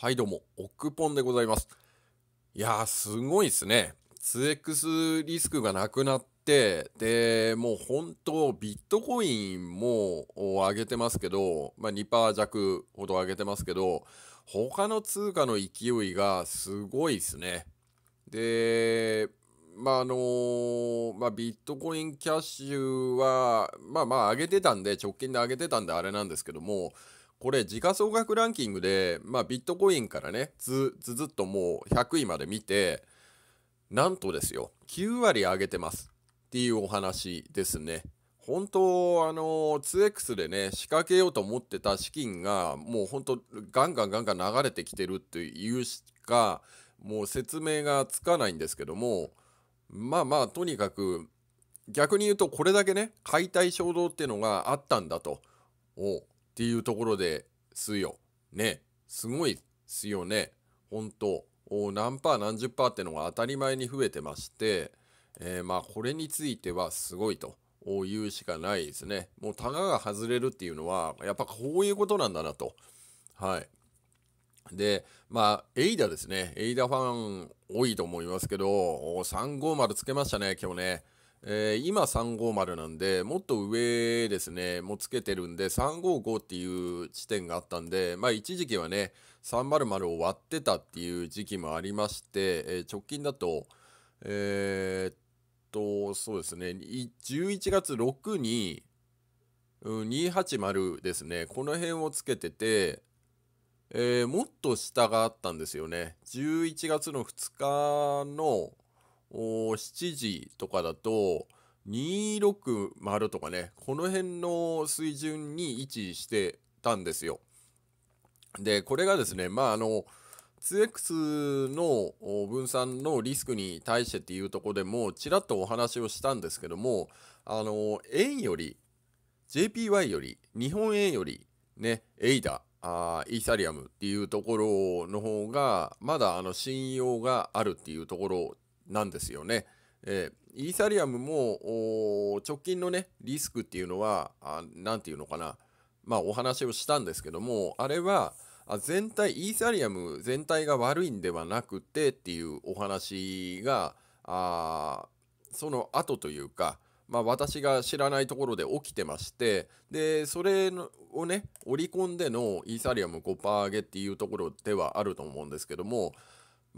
はいどうも、オックポンでございます。いやー、すごいっすね。2X リスクがなくなって、で、もう本当、ビットコインも上げてますけど、まあ、2%弱ほど上げてますけど、他の通貨の勢いがすごいっすね。で、まああのー、まあ、ビットコインキャッシュは、まあまあ上げてたんで、直近で上げてたんであれなんですけども、これ時価総額ランキングで、まあ、ビットコインからねずずずっともう100位まで見てなんとですよ9割上げてますっていうお話ですね本当あの 2x でね仕掛けようと思ってた資金がもう本当ガンガンガンガン流れてきてるっていうしかもう説明がつかないんですけどもまあまあとにかく逆に言うとこれだけね解体衝動っていうのがあったんだと。っていうところですよ。ね。すごいですよね。本当何パー何十パーってのが当たり前に増えてまして、えー、まあこれについてはすごいと言うしかないですね。もうタガが外れるっていうのは、やっぱこういうことなんだなと。はい。で、まあ、エイダですね。エイダファン多いと思いますけど、350つけましたね、今日ね。えー、今350なんで、もっと上ですね、もつけてるんで、355っていう地点があったんで、まあ一時期はね、300を割ってたっていう時期もありまして、えー、直近だと、えー、っと、そうですね、11月6に、うん、280ですね、この辺をつけてて、えー、もっと下があったんですよね。11月の2日の、7時とかだと、260とかね、この辺の水準に位置してたんですよ。で、これがですね、まあ、あの、2X の分散のリスクに対してっていうとこでも、ちらっとお話をしたんですけども、あの、円より、JPY より、日本円より、ね、エイダ、あーイーサリアムっていうところの方が、まだあの信用があるっていうところなんですよね。えー、イーサリアムも直近のねリスクっていうのは何て言うのかなまあお話をしたんですけどもあれは全体イーサリアム全体が悪いんではなくてっていうお話があその後というか、まあ、私が知らないところで起きてましてでそれをね織り込んでのイーサリアム5%上げっていうところではあると思うんですけども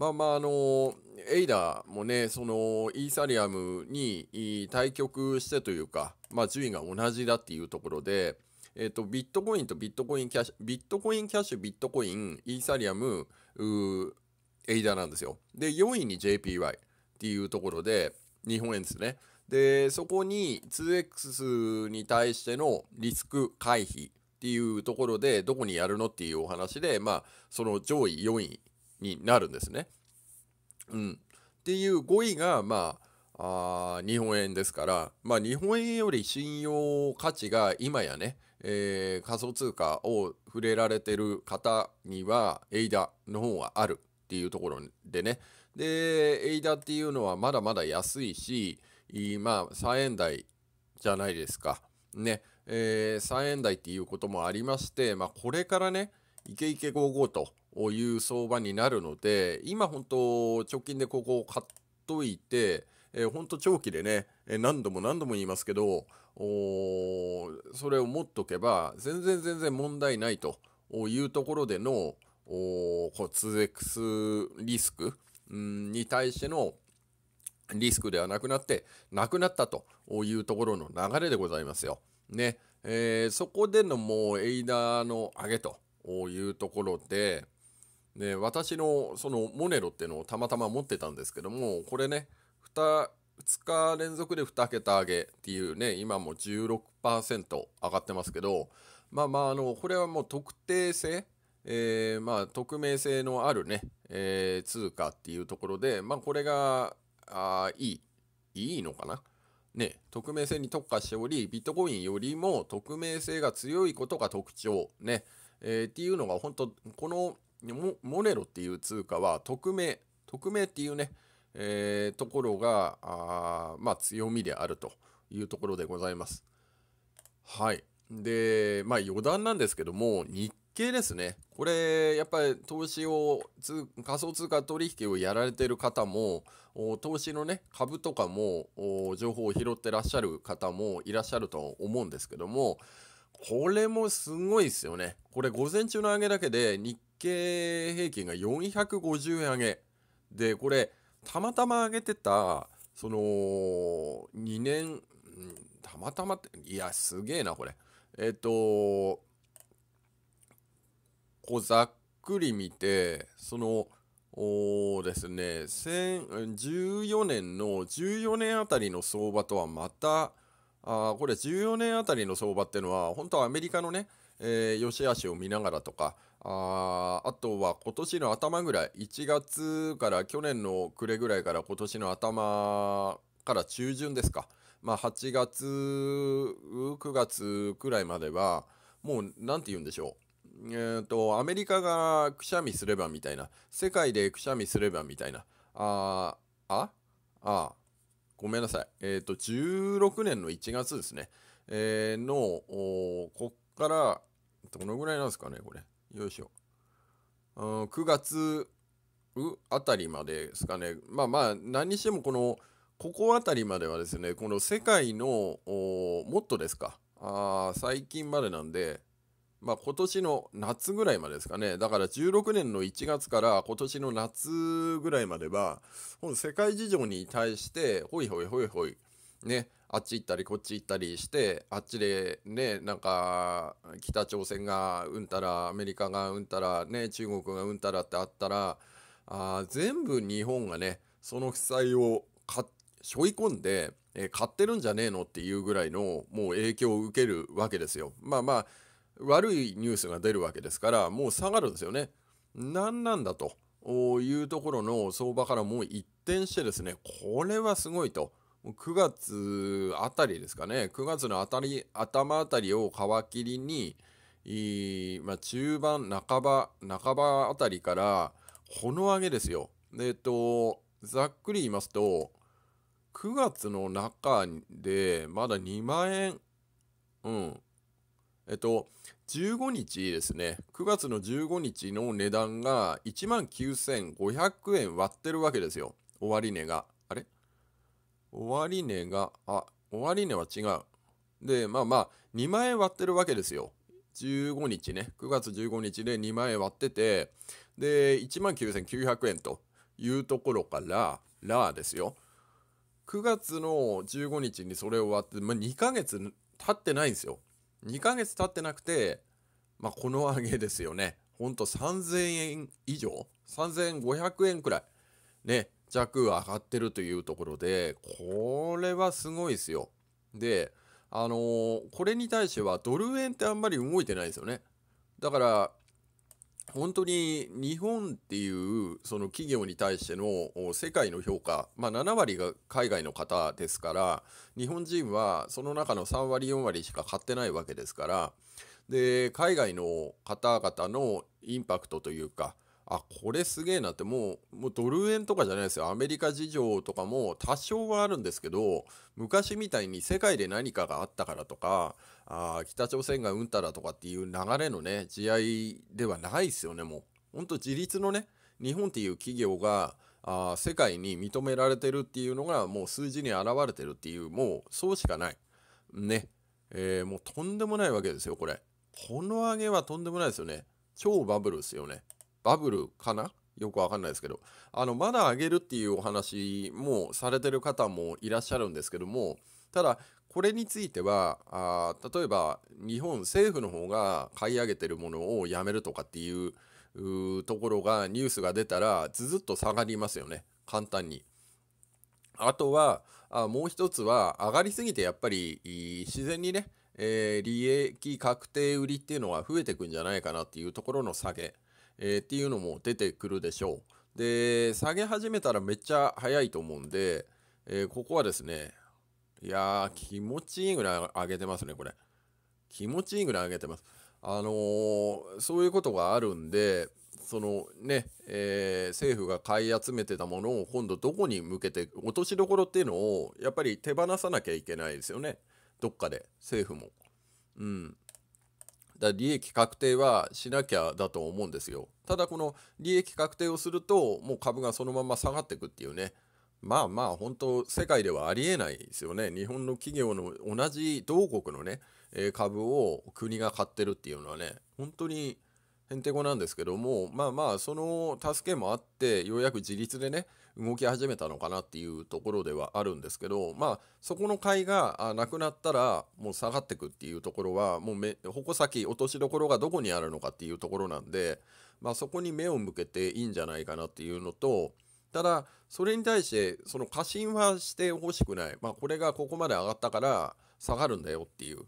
まあまああのエイダもねそのイーサリアムに対局してというか、まあ、順位が同じだっていうところで、えっと、とビットコインとビットコインキャッシュビットコインキャッシュビットコインイーサリアムエイダなんですよで4位に JPY っていうところで日本円ですねでそこに 2X に対してのリスク回避っていうところでどこにやるのっていうお話でまあその上位4位になるんですね。うん、っていう語彙が、まあ、あ日本円ですから、まあ、日本円より信用価値が今やね、えー、仮想通貨を触れられてる方にはエイダの方があるっていうところでねでエイダっていうのはまだまだ安いしまあ3円台じゃないですかね、えー、3円台っていうこともありまして、まあ、これからねイケイケゴーという相場になるので、今本当、直近でここを買っといて、えー、本当長期でね、え何度も何度も言いますけど、それを持っとけば、全然全然問題ないというところでの、こツゼクスリスクに対してのリスクではなくなって、なくなったというところの流れでございますよ。ね。えー、そこでのもうエイダーの上げというところで、で私のそのモネロっていうのをたまたま持ってたんですけどもこれね 2, 2日連続で2桁上げっていうね今も16%上がってますけどまあまああのこれはもう特定性、えー、まあ匿名性のあるね、えー、通貨っていうところでまあこれがあいいいいのかなね匿名性に特化しておりビットコインよりも匿名性が強いことが特徴ねえー、っていうのが本当このモネロっていう通貨は匿名匿名っていうね、えー、ところがあまあ強みであるというところでございます。はい。で、まあ余談なんですけども、日経ですね。これ、やっぱり投資を、仮想通貨取引をやられてる方も、投資のね、株とかも、情報を拾ってらっしゃる方もいらっしゃると思うんですけども、これもすごいですよね。これ午前中の上げだけで日経平均が450円上げ。で、これ、たまたま上げてた、その、2年、たまたまって、いや、すげえな、これ。えっ、と、こうざっくり見て、その、おですね、14年の14年あたりの相場とはまたあこれ14年あたりの相場っていうのは、本当はアメリカのね、えー、良し悪しを見ながらとか、ああとは今年の頭ぐらい、1月から去年の暮れぐらいから今年の頭から中旬ですか、まあ、8月、9月くらいまでは、もう何て言うんでしょう。えーとアメリカがくしゃみすればみたいな世界でくしゃみすればみたいなああああごめんなさい、えっ、ー、と、16年の1月ですね、えー、の、こっから、どのぐらいなんですかね、これ。よいしょ。9月あたりまでですかね。まあまあ、何にしてもこの、ここあたりまではですね、この世界のもっとですか、あ最近までなんで、まあ、今年の夏ぐらいまでですかね。だから16年の1月から今年の夏ぐらいまでは、世界事情に対して、ほいほいほいほい、ね、あっち行ったりこっち行ったりして、あっちでね、なんか、北朝鮮がうんたら、アメリカがうんたら、ね、中国がうんたらってあったら、あ全部日本がね、その負債を背負い込んで、えー、買ってるんじゃねえのっていうぐらいのもう影響を受けるわけですよ。まあまあ悪いニュースが出るわけですから、もう下がるんですよね。何なんだというところの相場からもう一転してですね、これはすごいと。9月あたりですかね、9月のあたり頭あたりを皮切りに、まあ、中盤、半ば、半ばあたりから、この上げですよ。えっと、ざっくり言いますと、9月の中で、まだ2万円、うん、えっと、15日ですね、9月の15日の値段が1万9500円割ってるわけですよ。終値が。あれ終値が、あ、終値は違う。で、まあまあ、2万円割ってるわけですよ。15日ね、9月15日で2万円割ってて、で、1万9900円というところから、らですよ。9月の15日にそれを割って、まあ、2ヶ月経ってないんですよ。2ヶ月経ってなくて、まあ、この上げですよね。ほんと3000円以上 ?3500 円くらい。ね、弱上がってるというところで、これはすごいですよ。で、あのー、これに対してはドル円ってあんまり動いてないですよね。だから、本当に日本っていうその企業に対しての世界の評価、まあ、7割が海外の方ですから日本人はその中の3割4割しか買ってないわけですからで海外の方々のインパクトというかあこれすげえなってもうもうドル円とかじゃないですよアメリカ事情とかも多少はあるんですけど昔みたいに世界で何かがあったからとかあ北朝鮮がうんたらとかっていう流れのね慈愛ではないですよねもうほんと自立のね日本っていう企業があ世界に認められてるっていうのがもう数字に表れてるっていうもうそうしかないねえー、もうとんでもないわけですよこれこの上げはとんでもないですよね超バブルですよねバブルかなよくわかんないですけどあのまだ上げるっていうお話もされてる方もいらっしゃるんですけどもただこれについてはあ例えば日本政府の方が買い上げてるものをやめるとかっていうところがニュースが出たらずっと下がりますよね簡単に。あとはあもう一つは上がりすぎてやっぱり自然にね、えー、利益確定売りっていうのは増えてくんじゃないかなっていうところの下げ。えー、っていうのも出てくるでしょう。で、下げ始めたらめっちゃ早いと思うんで、えー、ここはですね、いやー、気持ちいいぐらい上げてますね、これ。気持ちいいぐらい上げてます。あのー、そういうことがあるんで、そのね、えー、政府が買い集めてたものを今度どこに向けて、落としどころっていうのをやっぱり手放さなきゃいけないですよね。どっかで、政府も。うん。だ利益確定はしなきゃだと思うんですよ。ただこの利益確定をすると、もう株がそのまま下がっていくっていうね。まあまあ本当世界ではありえないですよね。日本の企業の同じ同国のね、株を国が買ってるっていうのはね、本当にへんてこなんですけどもまあまあその助けもあってようやく自立でね動き始めたのかなっていうところではあるんですけどまあそこの会がなくなったらもう下がってくっていうところはもう目矛先落としどころがどこにあるのかっていうところなんでまあそこに目を向けていいんじゃないかなっていうのとただそれに対してその過信はしてほしくないまあこれがここまで上がったから下がるんだよっていう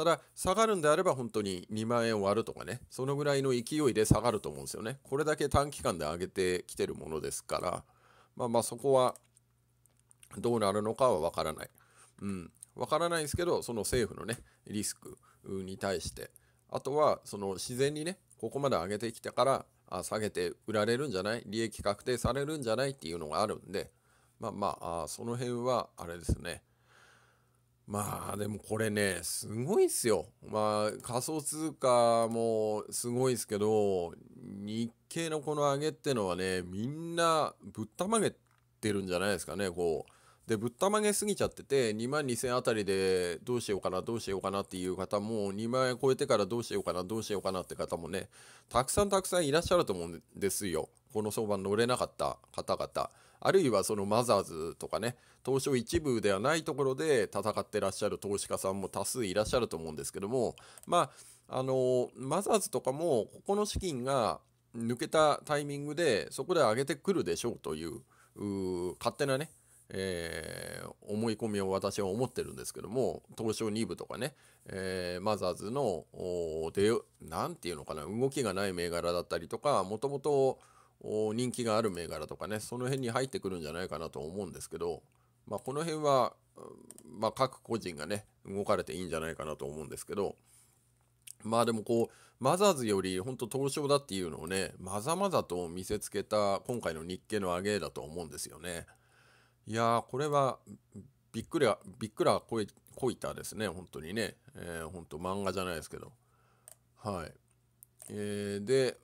ただ、下がるんであれば本当に2万円割るとかね、そのぐらいの勢いで下がると思うんですよね。これだけ短期間で上げてきてるものですから、まあまあそこはどうなるのかはわからない。うん。わからないですけど、その政府のね、リスクに対して、あとはその自然にね、ここまで上げてきたから、あ下げて売られるんじゃない利益確定されるんじゃないっていうのがあるんで、まあまあ、あその辺はあれですね。まあでもこれねすごいっすよまあ仮想通貨もすごいっすけど日経のこの上げってのはねみんなぶったまげてるんじゃないですかねこうでぶったまげすぎちゃってて2万2000あたりでどうしようかなどうしようかなっていう方も2万円超えてからどうしようかなどうしようかなって方もねたくさんたくさんいらっしゃると思うんですよこの相場乗れなかった方々あるいはそのマザーズとかね、東証一部ではないところで戦ってらっしゃる投資家さんも多数いらっしゃると思うんですけども、まあ、あの、マザーズとかも、ここの資金が抜けたタイミングで、そこで上げてくるでしょうという、う勝手なね、えー、思い込みを私は思ってるんですけども、東証2部とかね、えー、マザーズの、で、なんていうのかな、動きがない銘柄だったりとか、もともと人気がある銘柄とかねその辺に入ってくるんじゃないかなと思うんですけど、まあ、この辺は、まあ、各個人がね動かれていいんじゃないかなと思うんですけどまあでもこうマザーズより本当東証だっていうのをねまざまざと見せつけた今回の日経の上げだと思うんですよね。いやこれはびっくりびっくらこいこいたですね本当にね、えー、本当漫画じゃないですけどはい、えー、で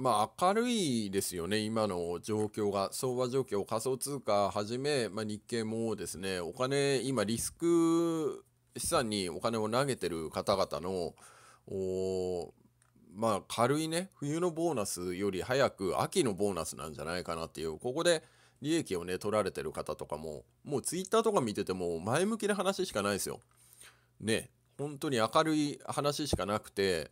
まあ、明るいですよね、今の状況が、相場状況、仮想通貨はじめ、まあ、日経もですね、お金、今、リスク資産にお金を投げてる方々の、まあ、軽いね、冬のボーナスより早く秋のボーナスなんじゃないかなっていう、ここで利益をね、取られてる方とかも、もうツイッターとか見てても、前向きな話しかないですよ。ね、本当に明るい話しかなくて、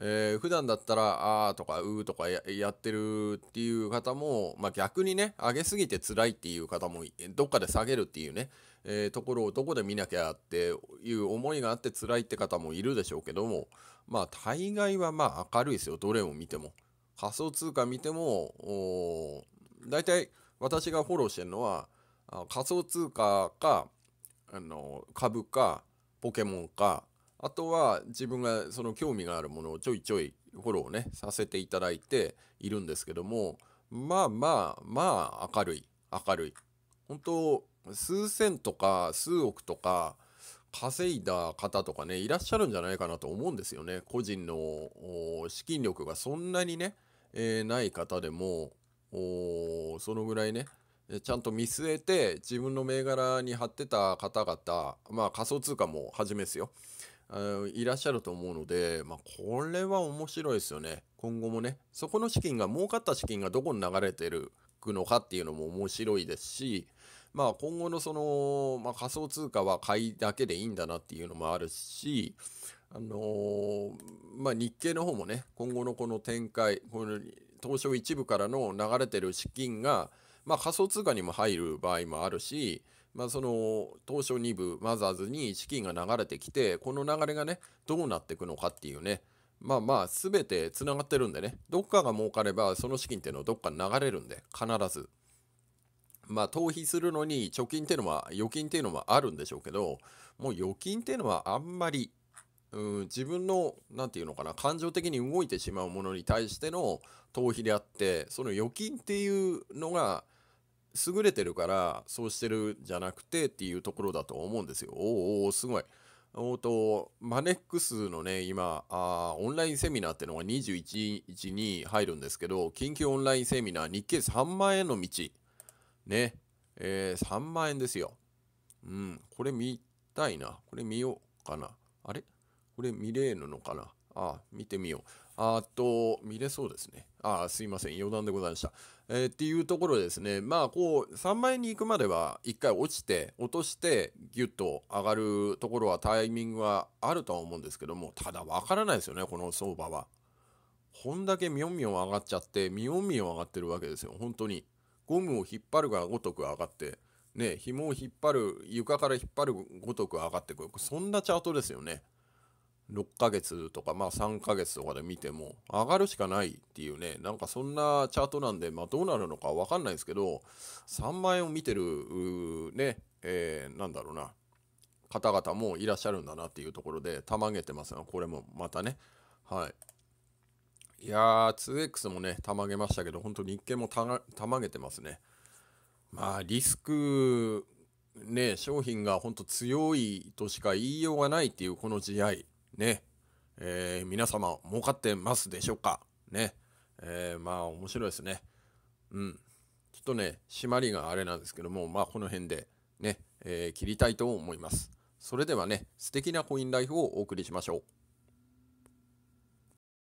えー、普段だったら、あーとか、うーとかやってるっていう方も、まあ、逆にね、上げすぎて辛いっていう方も、どっかで下げるっていうね、えー、ところをどこで見なきゃっていう思いがあって辛いって方もいるでしょうけども、まあ、大概はまあ、明るいですよ。どれを見ても。仮想通貨見ても、大体私がフォローしてるのは、仮想通貨か、あの、株か、ポケモンか、あとは自分がその興味があるものをちょいちょいフォローねさせていただいているんですけどもまあまあまあ明るい明るい本当数千とか数億とか稼いだ方とかねいらっしゃるんじゃないかなと思うんですよね個人の資金力がそんなにね、えー、ない方でもそのぐらいねちゃんと見据えて自分の銘柄に貼ってた方々まあ仮想通貨もはじめですよいらっしゃると思うので、まあ、これは面白いですよね。今後もね、そこの資金が、儲かった資金がどこに流れてるくのかっていうのも面白いですし、まあ、今後のその、まあ、仮想通貨は買いだけでいいんだなっていうのもあるし、あのー、まあ、日経の方もね、今後のこの展開、この東証一部からの流れてる資金が、まあ、仮想通貨にも入る場合もあるし、まあ、その東証2部マザーズに資金が流れてきてこの流れがねどうなっていくのかっていうねまあまあ全てつながってるんでねどっかが儲かればその資金っていうのはどっか流れるんで必ずまあ逃避するのに貯金っていうのは預金っていうのはあるんでしょうけどもう預金っていうのはあんまりうん自分の何て言うのかな感情的に動いてしまうものに対しての逃避であってその預金っていうのが優れてるからそうしてるじゃなくてっていうところだと思うんですよ。おおすごい。おとマネックスのね今あオンラインセミナーってのが21日に入るんですけど緊急オンラインセミナー日経3万円の道ねえー、3万円ですよ。うん、これ見たいな。これ見ようかな。あれこれ見れるのかなあ、見てみよう。あと、見れそうですね。あ、すいません。余談でございました。えー、っていうところですね。まあ、こう、3円に行くまでは、1回落ちて、落として、ギュッと上がるところは、タイミングはあるとは思うんですけども、ただ、わからないですよね、この相場は。こんだけみょんみょん上がっちゃって、みょんみょん上がってるわけですよ、本当に。ゴムを引っ張るがごとく上がって、ね、紐を引っ張る、床から引っ張るごとく上がってくる。そんなチャートですよね。6ヶ月とか、まあ3ヶ月とかで見ても、上がるしかないっていうね、なんかそんなチャートなんで、まあどうなるのかわかんないですけど、3万円を見てる、ね、えー、なんだろうな、方々もいらっしゃるんだなっていうところで、たまげてますが、これもまたね、はい。いやー、2X もね、たまげましたけど、本当日経もたまげてますね。まあ、リスクね、商品が本当強いとしか言いようがないっていうこの試合、ね、えー、皆様儲かってますでしょうかね、えー、まあ面白いですね。うん。ちょっとね、締まりがあれなんですけども、まあこの辺でね、えー、切りたいと思います。それではね、素敵なコインライフをお送りしましょう。